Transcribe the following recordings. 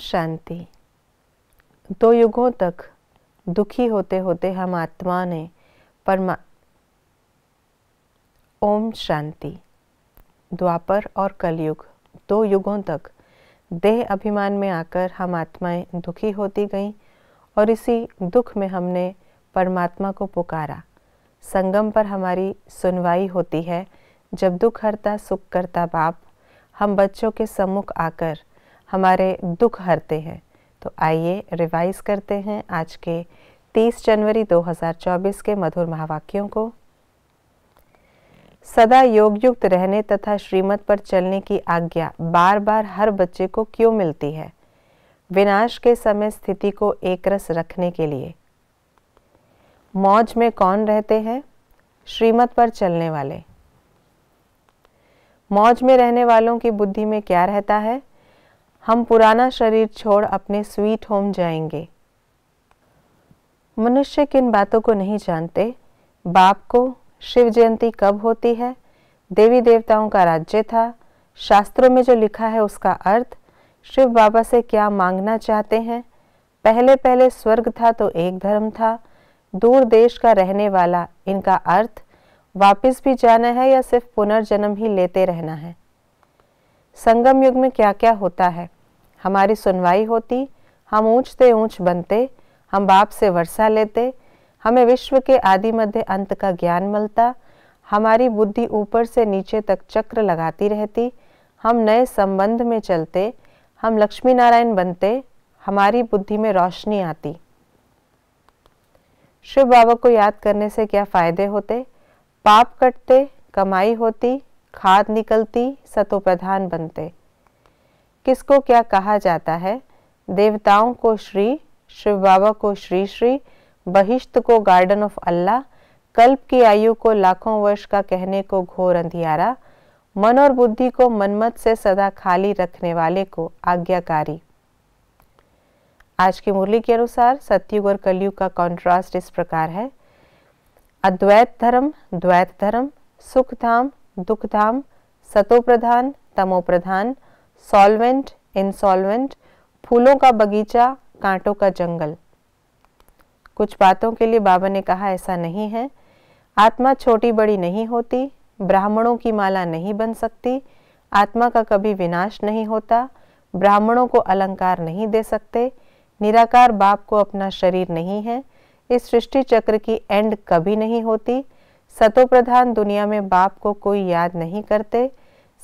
शांति दो युगों तक दुखी होते होते हम आत्मा ने परमा ओम शांति द्वापर और कलयुग दो युगों तक देह अभिमान में आकर हम आत्माएं दुखी होती गईं और इसी दुख में हमने परमात्मा को पुकारा संगम पर हमारी सुनवाई होती है जब दुख हरता सुख करता बाप हम बच्चों के सम्मुख आकर हमारे दुख हरते हैं तो आइए रिवाइज करते हैं आज के 30 जनवरी 2024 के मधुर महावाक्यों को सदा योगयुक्त रहने तथा श्रीमत पर चलने की आज्ञा बार बार हर बच्चे को क्यों मिलती है विनाश के समय स्थिति को एकरस रखने के लिए मौज में कौन रहते हैं श्रीमत पर चलने वाले मौज में रहने वालों की बुद्धि में क्या रहता है हम पुराना शरीर छोड़ अपने स्वीट होम जाएंगे मनुष्य किन बातों को नहीं जानते बाप को शिव जयंती कब होती है देवी देवताओं का राज्य था शास्त्रों में जो लिखा है उसका अर्थ शिव बाबा से क्या मांगना चाहते हैं पहले पहले स्वर्ग था तो एक धर्म था दूर देश का रहने वाला इनका अर्थ वापस भी जाना है या सिर्फ पुनर्जन्म ही लेते रहना है संगम युग में क्या क्या होता है हमारी सुनवाई होती हम ऊंचते ऊंच बनते हम बाप से वर्षा लेते हमें विश्व के आदि मध्य अंत का ज्ञान मिलता हमारी बुद्धि ऊपर से नीचे तक चक्र लगाती रहती हम नए संबंध में चलते हम लक्ष्मी नारायण बनते हमारी बुद्धि में रोशनी आती शिव बाबा को याद करने से क्या फ़ायदे होते पाप कटते कमाई होती खाद निकलती सतो प्रधान बनते किसको क्या कहा जाता है देवताओं को श्री शिव बाबा को श्री श्री बहिष्ट को गार्डन ऑफ अल्लाह कल्प की आयु को लाखों वर्ष का कहने को घोर अंधियारा मन और बुद्धि को मनमत से सदा खाली रखने वाले को आज्ञाकारी आज की मुरली के अनुसार सत्युग और कलयुग का कॉन्ट्रास्ट इस प्रकार है अद्वैत धर्म द्वैत धर्म सुख धाम दुखधाम सतोप्रधान तमोप्रधान सॉल्वेंट इनसॉल्वेंट फूलों का बगीचा कांटों का जंगल कुछ बातों के लिए बाबा ने कहा ऐसा नहीं है आत्मा छोटी बड़ी नहीं होती ब्राह्मणों की माला नहीं बन सकती आत्मा का कभी विनाश नहीं होता ब्राह्मणों को अलंकार नहीं दे सकते निराकार बाप को अपना शरीर नहीं है इस सृष्टि चक्र की एंड कभी नहीं होती सतोप्रधान दुनिया में बाप को कोई याद नहीं करते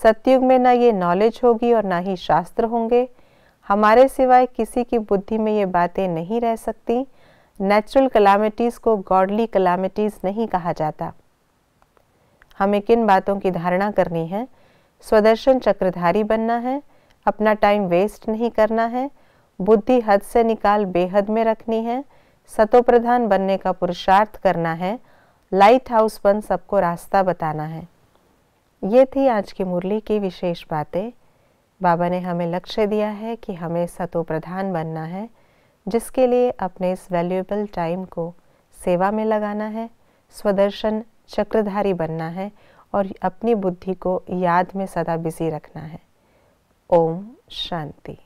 सत्युग में ना ये नॉलेज होगी और ना ही शास्त्र होंगे हमारे सिवाय किसी की बुद्धि में ये बातें नहीं रह सकती नेचुरल कलामिटीज़ को गॉडली कलामिटीज़ नहीं कहा जाता हमें किन बातों की धारणा करनी है स्वदर्शन चक्रधारी बनना है अपना टाइम वेस्ट नहीं करना है बुद्धि हद से निकाल बेहद में रखनी है सतोप्रधान बनने का पुरुषार्थ करना है लाइट हाउस बन सबको रास्ता बताना है ये थी आज की मुरली की विशेष बातें बाबा ने हमें लक्ष्य दिया है कि हमें सतो प्रधान बनना है जिसके लिए अपने इस वैल्यूएबल टाइम को सेवा में लगाना है स्वदर्शन चक्रधारी बनना है और अपनी बुद्धि को याद में सदा बिजी रखना है ओम शांति